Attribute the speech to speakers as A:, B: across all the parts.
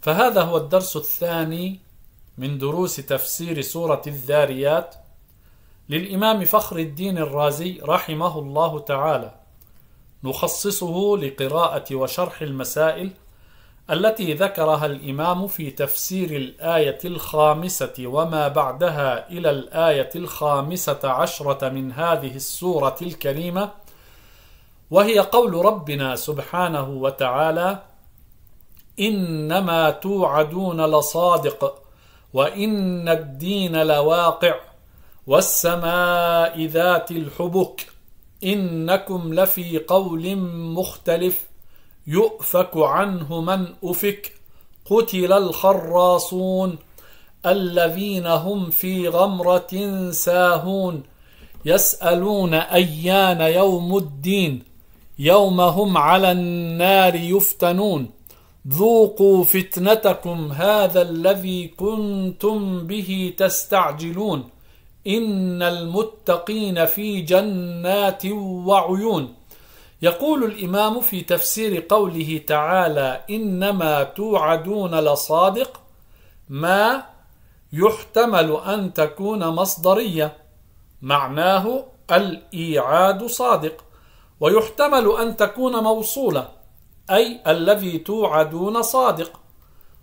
A: فهذا هو الدرس الثاني من دروس تفسير سورة الذاريات للإمام فخر الدين الرازي رحمه الله تعالى نخصصه لقراءة وشرح المسائل التي ذكرها الإمام في تفسير الآية الخامسة وما بعدها إلى الآية الخامسة عشرة من هذه السورة الكريمة وهي قول ربنا سبحانه وتعالى إنما توعدون لصادق وإن الدين لواقع والسماء ذات الحبك إنكم لفي قول مختلف يؤفك عنه من أفك قتل الخراصون الذين هم في غمرة ساهون يسألون أيان يوم الدين يوم هم على النار يفتنون ذوقوا فتنتكم هذا الذي كنتم به تستعجلون ان المتقين في جنات وعيون يقول الامام في تفسير قوله تعالى انما توعدون لصادق ما يحتمل ان تكون مصدريه معناه الايعاد صادق ويحتمل ان تكون موصوله أي الذي توعدون صادق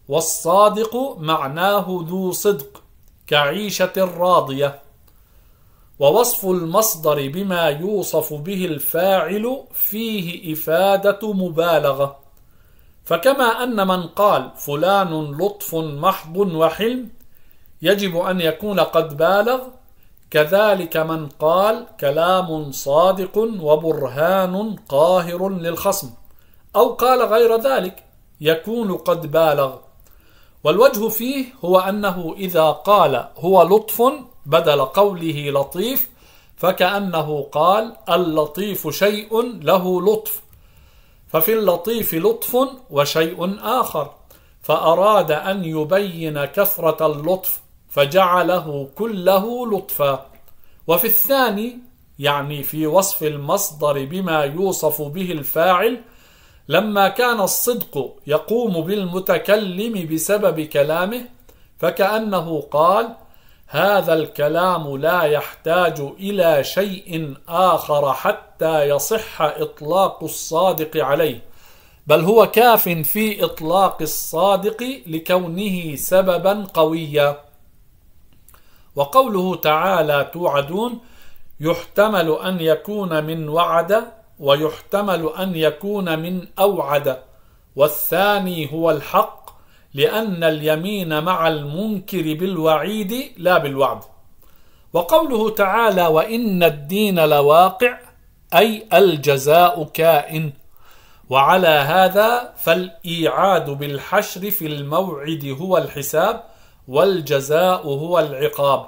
A: والصادق معناه ذو صدق كعيشة راضية ووصف المصدر بما يوصف به الفاعل فيه إفادة مبالغة فكما أن من قال فلان لطف محض وحلم يجب أن يكون قد بالغ كذلك من قال كلام صادق وبرهان قاهر للخصم أو قال غير ذلك يكون قد بالغ والوجه فيه هو أنه إذا قال هو لطف بدل قوله لطيف فكأنه قال اللطيف شيء له لطف ففي اللطيف لطف وشيء آخر فأراد أن يبين كثرة اللطف فجعله كله لطفا وفي الثاني يعني في وصف المصدر بما يوصف به الفاعل لما كان الصدق يقوم بالمتكلم بسبب كلامه فكأنه قال هذا الكلام لا يحتاج إلى شيء آخر حتى يصح إطلاق الصادق عليه بل هو كاف في إطلاق الصادق لكونه سببا قويا وقوله تعالى توعدون يحتمل أن يكون من وعد ويحتمل أن يكون من أوعد والثاني هو الحق لأن اليمين مع المنكر بالوعيد لا بالوعد وقوله تعالى وإن الدين لواقع أي الجزاء كائن وعلى هذا فالإيعاد بالحشر في الموعد هو الحساب والجزاء هو العقاب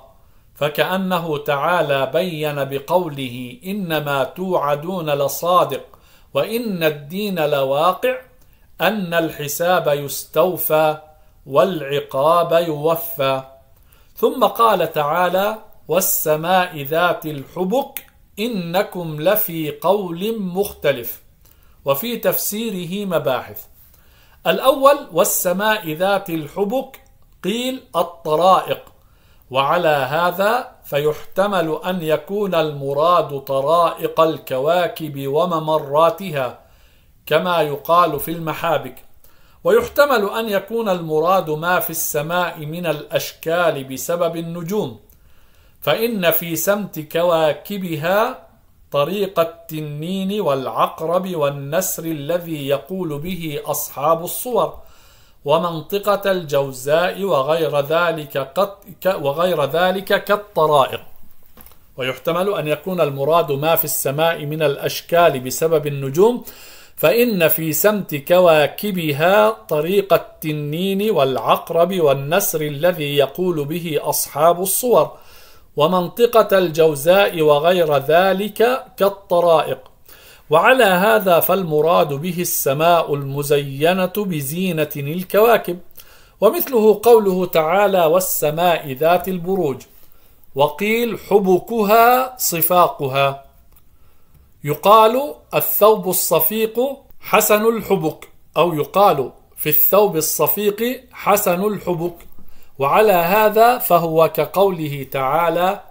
A: فكأنه تعالى بين بقوله إنما توعدون لصادق وإن الدين لواقع أن الحساب يستوفى والعقاب يوفى ثم قال تعالى والسماء ذات الحبك إنكم لفي قول مختلف وفي تفسيره مباحث الأول والسماء ذات الحبك قيل الطرائق وعلى هذا فيحتمل أن يكون المراد طرائق الكواكب وممراتها كما يقال في المحابك ويحتمل أن يكون المراد ما في السماء من الأشكال بسبب النجوم فإن في سمت كواكبها طريق التنين والعقرب والنسر الذي يقول به أصحاب الصور ومنطقة الجوزاء وغير ذلك قط وغير ذلك كالطرائق ويحتمل أن يكون المراد ما في السماء من الأشكال بسبب النجوم فإن في سمت كواكبها طريق التنين والعقرب والنسر الذي يقول به أصحاب الصور ومنطقة الجوزاء وغير ذلك كالطرائق وعلى هذا فالمراد به السماء المزينة بزينة الكواكب ومثله قوله تعالى والسماء ذات البروج وقيل حبكها صفاقها يقال الثوب الصفيق حسن الحبك أو يقال في الثوب الصفيق حسن الحبك وعلى هذا فهو كقوله تعالى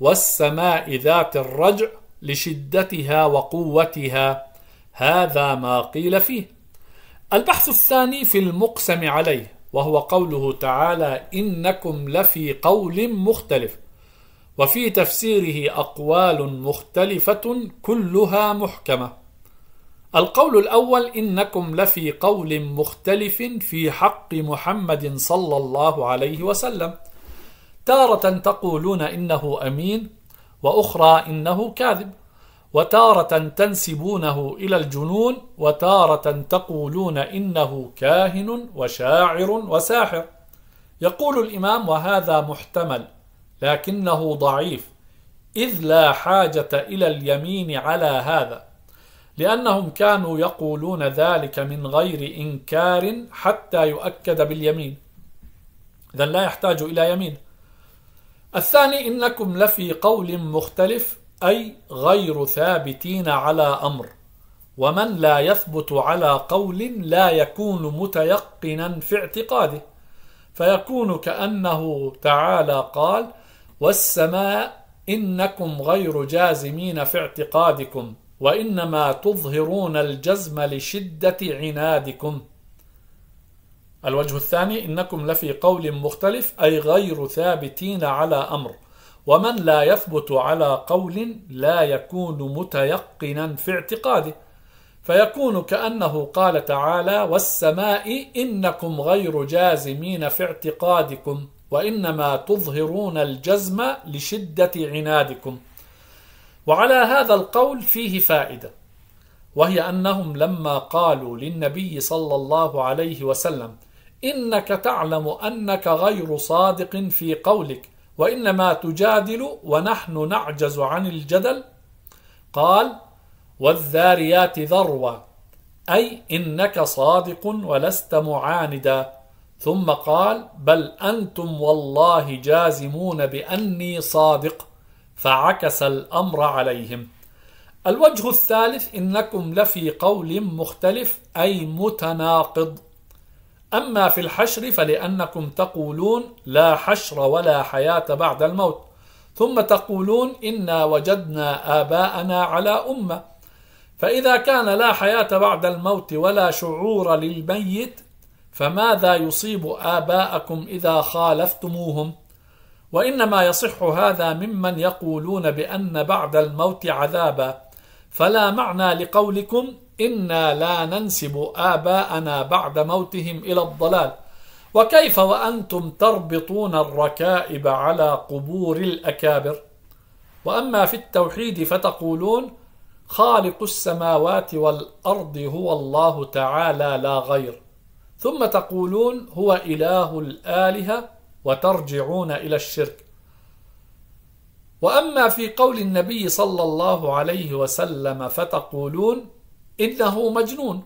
A: والسماء ذات الرجع لشدتها وقوتها هذا ما قيل فيه البحث الثاني في المقسم عليه وهو قوله تعالى انكم لفي قول مختلف وفي تفسيره اقوال مختلفه كلها محكمه القول الاول انكم لفي قول مختلف في حق محمد صلى الله عليه وسلم تاره تقولون انه امين وأخرى إنه كاذب وتارة تنسبونه إلى الجنون وتارة تقولون إنه كاهن وشاعر وساحر يقول الإمام وهذا محتمل لكنه ضعيف إذ لا حاجة إلى اليمين على هذا لأنهم كانوا يقولون ذلك من غير إنكار حتى يؤكد باليمين إذا لا يحتاج إلى يمين الثاني إنكم لفي قول مختلف أي غير ثابتين على أمر ومن لا يثبت على قول لا يكون متيقنا في اعتقاده فيكون كأنه تعالى قال والسماء إنكم غير جازمين في اعتقادكم وإنما تظهرون الجزم لشدة عنادكم الوجه الثاني إنكم لفي قول مختلف أي غير ثابتين على أمر ومن لا يثبت على قول لا يكون متيقنا في اعتقاده فيكون كأنه قال تعالى والسماء إنكم غير جازمين في اعتقادكم وإنما تظهرون الجزم لشدة عنادكم وعلى هذا القول فيه فائدة وهي أنهم لما قالوا للنبي صلى الله عليه وسلم إنك تعلم أنك غير صادق في قولك وإنما تجادل ونحن نعجز عن الجدل قال والذاريات ذروا أي إنك صادق ولست معاندا ثم قال بل أنتم والله جازمون بأني صادق فعكس الأمر عليهم الوجه الثالث إنكم لفي قول مختلف أي متناقض أما في الحشر فلأنكم تقولون لا حشر ولا حياة بعد الموت ثم تقولون إنا وجدنا آباءنا على أمة فإذا كان لا حياة بعد الموت ولا شعور للميت فماذا يصيب آباءكم إذا خالفتموهم؟ وإنما يصح هذا ممن يقولون بأن بعد الموت عذابا فلا معنى لقولكم إنا لا ننسب آباءنا بعد موتهم إلى الضلال وكيف وأنتم تربطون الركائب على قبور الأكابر وأما في التوحيد فتقولون خالق السماوات والأرض هو الله تعالى لا غير ثم تقولون هو إله الآلهة وترجعون إلى الشرك وأما في قول النبي صلى الله عليه وسلم فتقولون إنه مجنون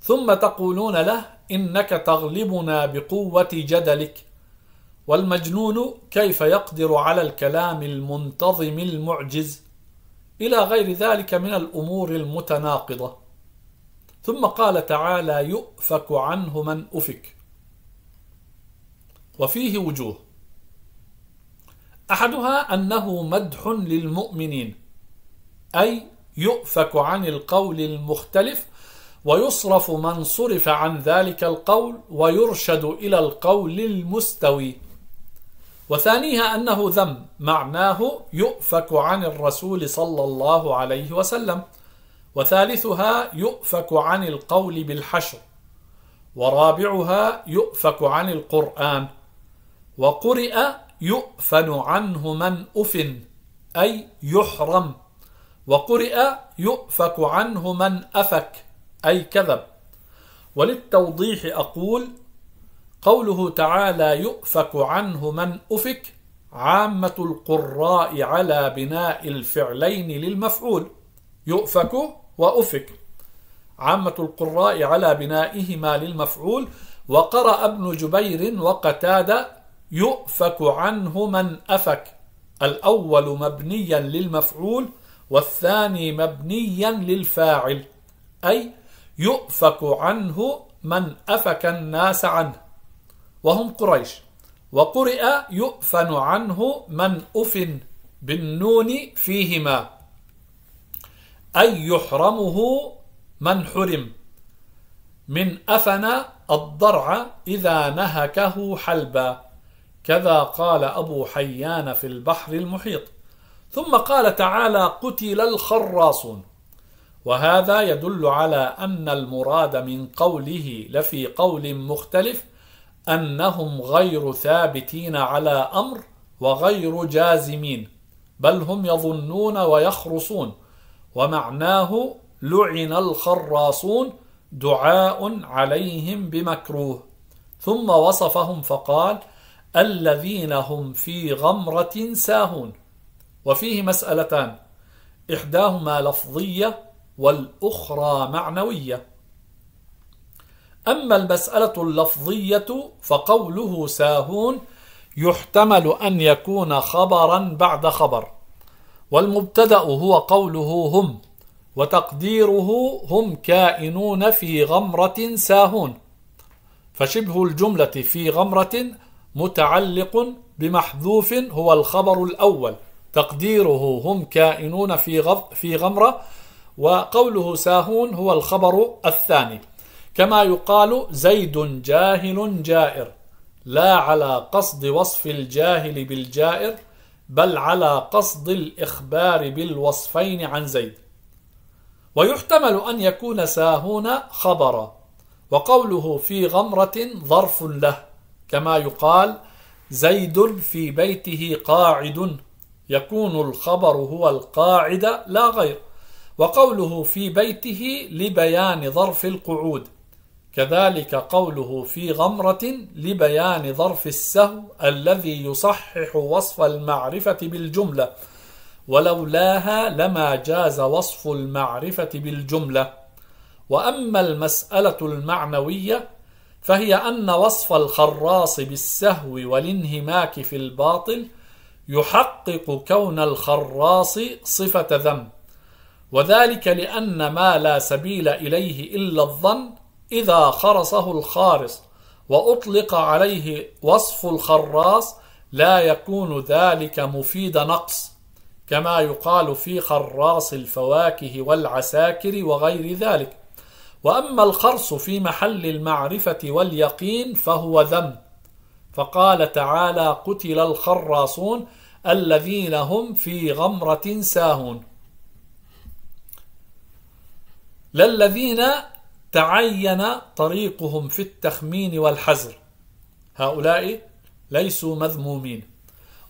A: ثم تقولون له إنك تغلبنا بقوة جدلك والمجنون كيف يقدر على الكلام المنتظم المعجز إلى غير ذلك من الأمور المتناقضة ثم قال تعالى يؤفك عنه من أفك وفيه وجوه أحدها أنه مدح للمؤمنين أي يؤفك عن القول المختلف ويصرف من صرف عن ذلك القول ويرشد إلى القول المستوي وثانيها أنه ذم معناه يؤفك عن الرسول صلى الله عليه وسلم وثالثها يؤفك عن القول بالحشر ورابعها يؤفك عن القرآن وقرئ يؤفن عنه من أفن أي يحرم وقرئ يؤفك عنه من أفك أي كذب وللتوضيح أقول قوله تعالى يؤفك عنه من أفك عامة القراء على بناء الفعلين للمفعول يؤفك وأفك عامة القراء على بنائهما للمفعول وقرأ ابن جبير وقتاد يؤفك عنه من أفك الأول مبنيا للمفعول والثاني مبنيا للفاعل أي يؤفك عنه من أفك الناس عنه وهم قريش وقرئ يؤفن عنه من أفن بالنون فيهما أي يحرمه من حرم من أفن الضرع إذا نهكه حلبا كذا قال أبو حيان في البحر المحيط ثم قال تعالى قتل الخراصون وهذا يدل على ان المراد من قوله لفي قول مختلف انهم غير ثابتين على امر وغير جازمين بل هم يظنون ويخرصون ومعناه لعن الخراصون دعاء عليهم بمكروه ثم وصفهم فقال الذين هم في غمره ساهون وفيه مسألتان إحداهما لفظية والأخرى معنوية أما المسألة اللفظية فقوله ساهون يحتمل أن يكون خبرا بعد خبر والمبتدأ هو قوله هم وتقديره هم كائنون في غمرة ساهون فشبه الجملة في غمرة متعلق بمحذوف هو الخبر الأول تقديره هم كائنون في في غمرة وقوله ساهون هو الخبر الثاني كما يقال زيد جاهل جائر لا على قصد وصف الجاهل بالجائر بل على قصد الإخبار بالوصفين عن زيد ويحتمل أن يكون ساهون خبرا وقوله في غمرة ظرف له كما يقال زيد في بيته قاعد يكون الخبر هو القاعدة لا غير وقوله في بيته لبيان ظرف القعود كذلك قوله في غمرة لبيان ظرف السهو الذي يصحح وصف المعرفة بالجملة ولولاها لما جاز وصف المعرفة بالجملة وأما المسألة المعنوية فهي أن وصف الخراص بالسهو والانهماك في الباطل يحقق كون الخراص صفة ذم وذلك لأن ما لا سبيل إليه إلا الظن إذا خرصه الخارص وأطلق عليه وصف الخراص لا يكون ذلك مفيد نقص كما يقال في خراص الفواكه والعساكر وغير ذلك وأما الخرص في محل المعرفة واليقين فهو ذم فقال تعالى قتل الخراصون الذين هم في غمرة ساهون للذين تعين طريقهم في التخمين والحزر هؤلاء ليسوا مذمومين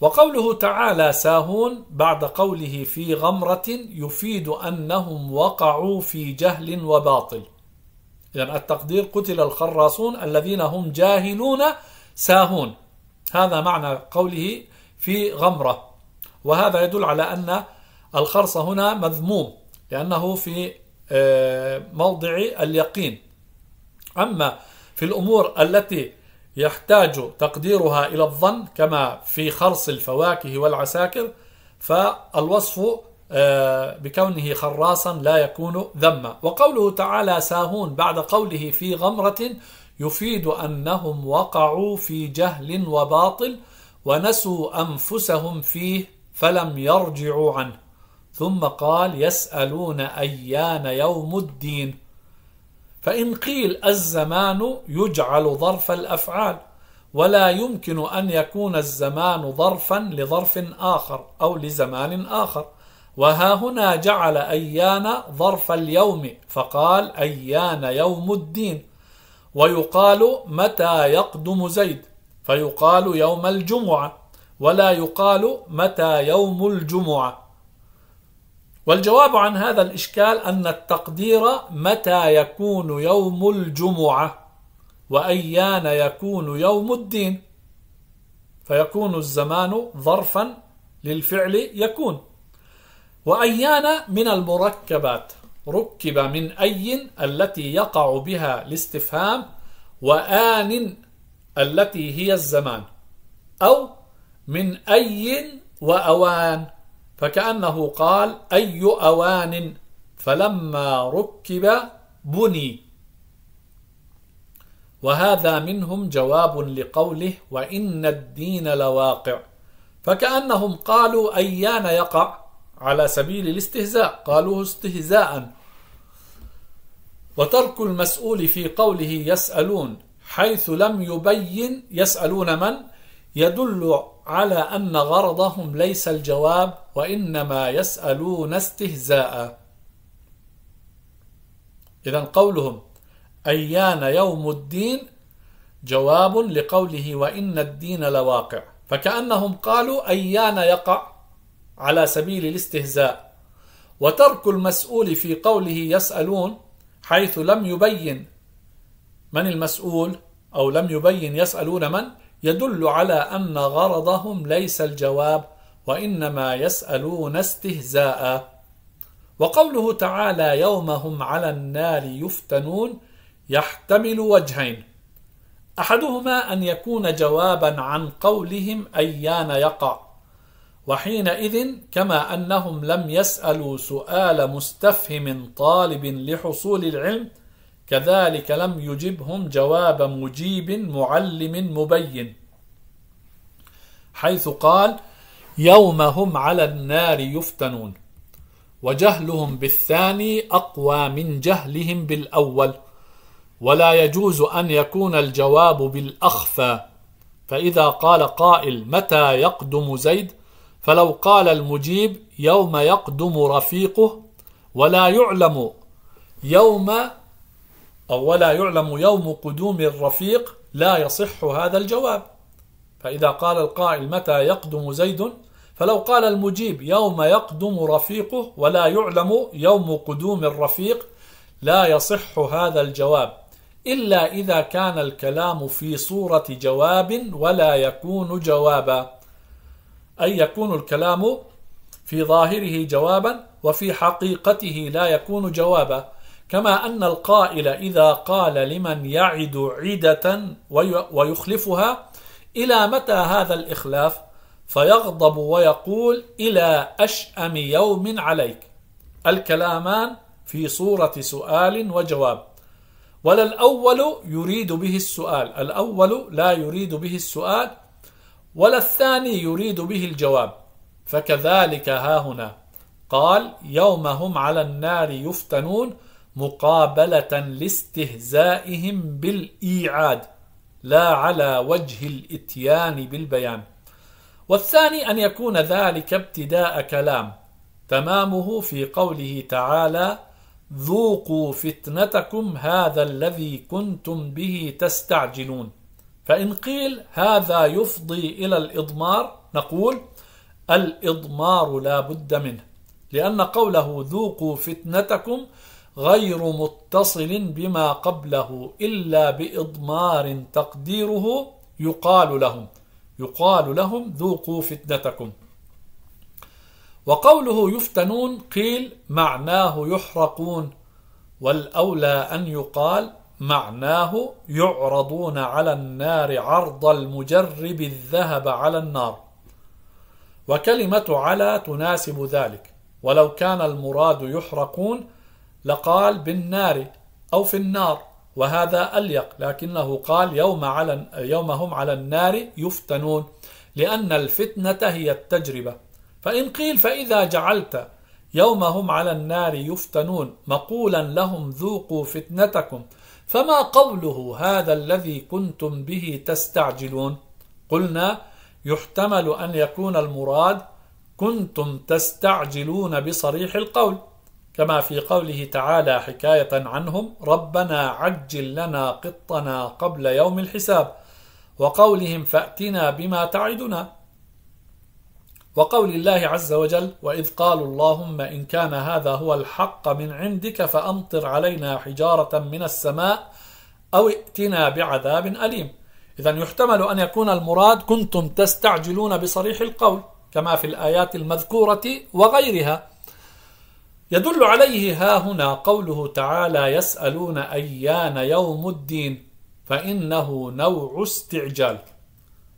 A: وقوله تعالى ساهون بعد قوله في غمرة يفيد أنهم وقعوا في جهل وباطل إذا التقدير قتل الخراصون الذين هم جاهلون ساهون هذا معنى قوله في غمرة وهذا يدل على أن الخرص هنا مذموم لأنه في آه، موضع اليقين أما في الأمور التي يحتاج تقديرها إلى الظن كما في خرص الفواكه والعساكر فالوصف آه، بكونه خراصا لا يكون ذما وقوله تعالى ساهون بعد قوله في غمرة يفيد أنهم وقعوا في جهل وباطل ونسوا أنفسهم فيه فلم يرجعوا عنه ثم قال يسألون أيان يوم الدين فإن قيل الزمان يجعل ظرف الأفعال ولا يمكن أن يكون الزمان ظرفا لظرف آخر أو لزمان آخر وها هنا جعل أيان ظرف اليوم فقال أيان يوم الدين ويقال متى يقدم زيد فيقال يوم الجمعة ولا يقال متى يوم الجمعة والجواب عن هذا الإشكال أن التقدير متى يكون يوم الجمعة وأيان يكون يوم الدين فيكون الزمان ظرفا للفعل يكون وأيان من المركبات ركب من أي التي يقع بها الاستفهام وآن التي هي الزمان أو من أي وأوان فكأنه قال أي أوان فلما ركب بني وهذا منهم جواب لقوله وإن الدين لواقع فكأنهم قالوا أيان يقع على سبيل الاستهزاء قالوه استهزاء وترك المسؤول في قوله يسألون حيث لم يبين يسألون من يدل على أن غرضهم ليس الجواب وإنما يسألون استهزاء إذا قولهم أيان يوم الدين جواب لقوله وإن الدين لواقع فكأنهم قالوا أيان يقع على سبيل الاستهزاء وترك المسؤول في قوله يسألون حيث لم يبين من المسؤول أو لم يبين يسألون من يدل على أن غرضهم ليس الجواب وإنما يسألون استهزاء وقوله تعالى يوم هم على النار يفتنون يحتمل وجهين أحدهما أن يكون جوابا عن قولهم أيان يقع وحينئذ كما أنهم لم يسألوا سؤال مستفهم طالب لحصول العلم كذلك لم يجبهم جواب مجيب معلم مبين حيث قال يوم هم على النار يفتنون وجهلهم بالثاني أقوى من جهلهم بالأول ولا يجوز أن يكون الجواب بالأخفى فإذا قال قائل متى يقدم زيد فلو قال المجيب يوم يقدم رفيقه ولا يعلم يوم أو ولا يعلم يوم قدوم الرفيق لا يصح هذا الجواب فإذا قال القائل متى يقدم زيد فلو قال المجيب يوم يقدم رفيقه ولا يعلم يوم قدوم الرفيق لا يصح هذا الجواب إلا إذا كان الكلام في صورة جواب ولا يكون جوابا أي يكون الكلام في ظاهره جوابا وفي حقيقته لا يكون جوابا كما أن القائل إذا قال لمن يعد عدة ويخلفها إلى متى هذا الإخلاف فيغضب ويقول إلى أشأم يوم عليك الكلامان في صورة سؤال وجواب ولا الأول يريد به السؤال الأول لا يريد به السؤال ولا الثاني يريد به الجواب فكذلك ها هنا قال يوم هم على النار يفتنون مقابلة لاستهزائهم بالإيعاد لا على وجه الإتيان بالبيان والثاني أن يكون ذلك ابتداء كلام تمامه في قوله تعالى ذوقوا فتنتكم هذا الذي كنتم به تستعجلون فإن قيل هذا يفضي إلى الإضمار نقول الإضمار لا بد منه لأن قوله ذوقوا فتنتكم غير متصل بما قبله إلا بإضمار تقديره يقال لهم يقال لهم ذوقوا فتنتكم وقوله يفتنون قيل معناه يحرقون والأولى أن يقال معناه يعرضون على النار عرض المجرب الذهب على النار وكلمة على تناسب ذلك ولو كان المراد يحرقون لقال بالنار أو في النار وهذا أليق لكنه قال يوم على يوم هم على النار يفتنون لأن الفتنة هي التجربة فإن قيل فإذا جعلت يوم هم على النار يفتنون مقولا لهم ذوقوا فتنتكم فما قوله هذا الذي كنتم به تستعجلون قلنا يحتمل أن يكون المراد كنتم تستعجلون بصريح القول كما في قوله تعالى حكاية عنهم ربنا عجل لنا قطنا قبل يوم الحساب وقولهم فأتنا بما تعدنا وقول الله عز وجل وإذ قالوا اللهم إن كان هذا هو الحق من عندك فأمطر علينا حجارة من السماء أو ائتنا بعذاب أليم إذا يحتمل أن يكون المراد كنتم تستعجلون بصريح القول كما في الآيات المذكورة وغيرها يدل عليه ها هنا قوله تعالى يسألون أيان يوم الدين فإنه نوع استعجال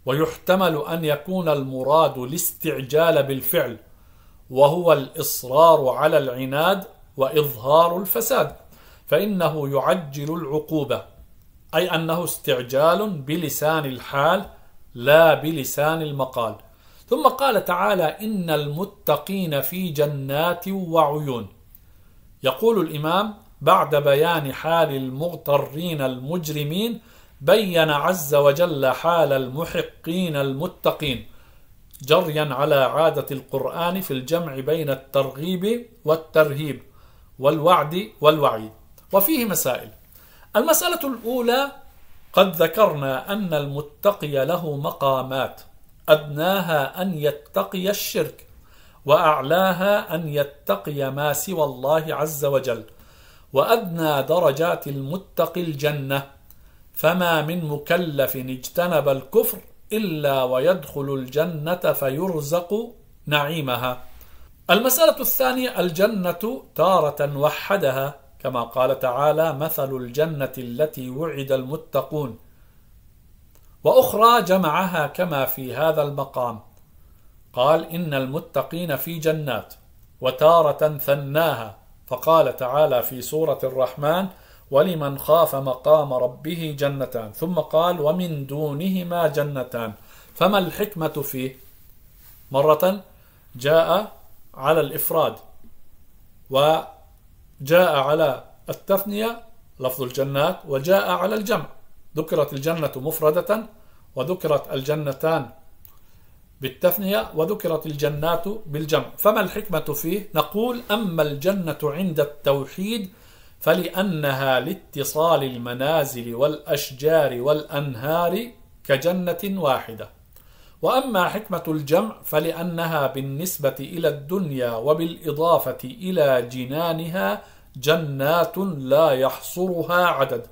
A: ويحتمل أن يكون المراد الاستعجال بالفعل وهو الإصرار على العناد وإظهار الفساد فإنه يعجل العقوبة أي أنه استعجال بلسان الحال لا بلسان المقال ثم قال تعالى إن المتقين في جنات وعيون يقول الإمام بعد بيان حال المغترين المجرمين بين عز وجل حال المحقين المتقين جريا على عادة القرآن في الجمع بين الترغيب والترهيب والوعد والوعيد وفيه مسائل المسألة الأولى قد ذكرنا أن المتقي له مقامات أدناها أن يتقي الشرك وأعلاها أن يتقي ما سوى الله عز وجل وأدنى درجات المتقي الجنة فما من مكلف اجتنب الكفر إلا ويدخل الجنة فيرزق نعيمها المسألة الثانية الجنة تارة وحدها كما قال تعالى مثل الجنة التي وعد المتقون وأخرى جمعها كما في هذا المقام قال إن المتقين في جنات وتارة ثناها فقال تعالى في سورة الرحمن ولمن خاف مقام ربه جنتان ثم قال ومن دونهما جنتان فما الحكمة فيه مرة جاء على الإفراد وجاء على التثنية لفظ الجنات وجاء على الجمع ذكرت الجنة مفردة وذكرت الجنتان بالتثنية وذكرت الجنات بالجمع فما الحكمة فيه؟ نقول أما الجنة عند التوحيد فلأنها لاتصال المنازل والأشجار والأنهار كجنة واحدة وأما حكمة الجمع فلأنها بالنسبة إلى الدنيا وبالإضافة إلى جنانها جنات لا يحصرها عدد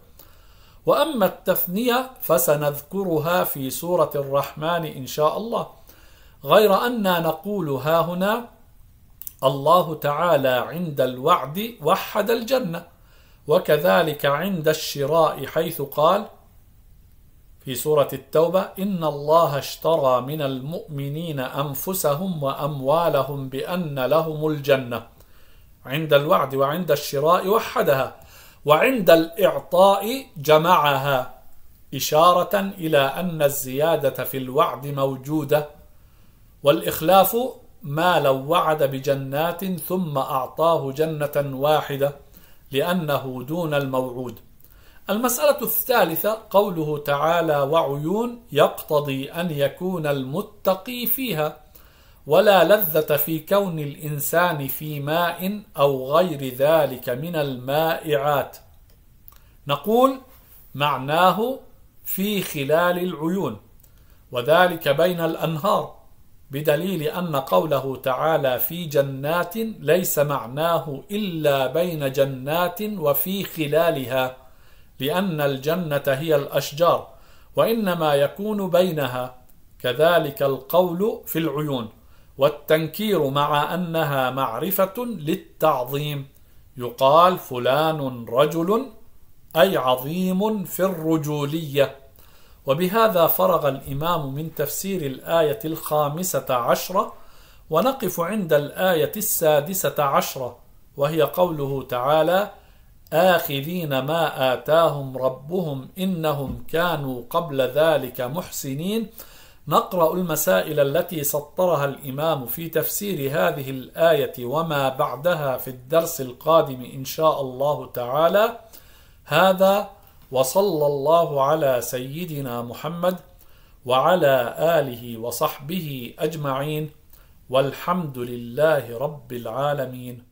A: وأما التثنية فسنذكرها في سورة الرحمن إن شاء الله غير انا نقول ها هنا الله تعالى عند الوعد وحد الجنة وكذلك عند الشراء حيث قال في سورة التوبة إن الله اشترى من المؤمنين أنفسهم وأموالهم بأن لهم الجنة عند الوعد وعند الشراء وحدها وعند الإعطاء جمعها إشارة إلى أن الزيادة في الوعد موجودة والإخلاف ما لو وعد بجنات ثم أعطاه جنة واحدة لأنه دون الموعود المسألة الثالثة قوله تعالى وعيون يقتضي أن يكون المتقي فيها ولا لذة في كون الإنسان في ماء أو غير ذلك من المائعات نقول معناه في خلال العيون وذلك بين الأنهار بدليل أن قوله تعالى في جنات ليس معناه إلا بين جنات وفي خلالها لأن الجنة هي الأشجار وإنما يكون بينها كذلك القول في العيون والتنكير مع أنها معرفة للتعظيم يقال فلان رجل أي عظيم في الرجولية وبهذا فرغ الإمام من تفسير الآية الخامسة عشرة ونقف عند الآية السادسة عشرة وهي قوله تعالى آخذين ما آتاهم ربهم إنهم كانوا قبل ذلك محسنين نقرأ المسائل التي سطرها الإمام في تفسير هذه الآية وما بعدها في الدرس القادم إن شاء الله تعالى هذا وصلى الله على سيدنا محمد وعلى آله وصحبه أجمعين والحمد لله رب العالمين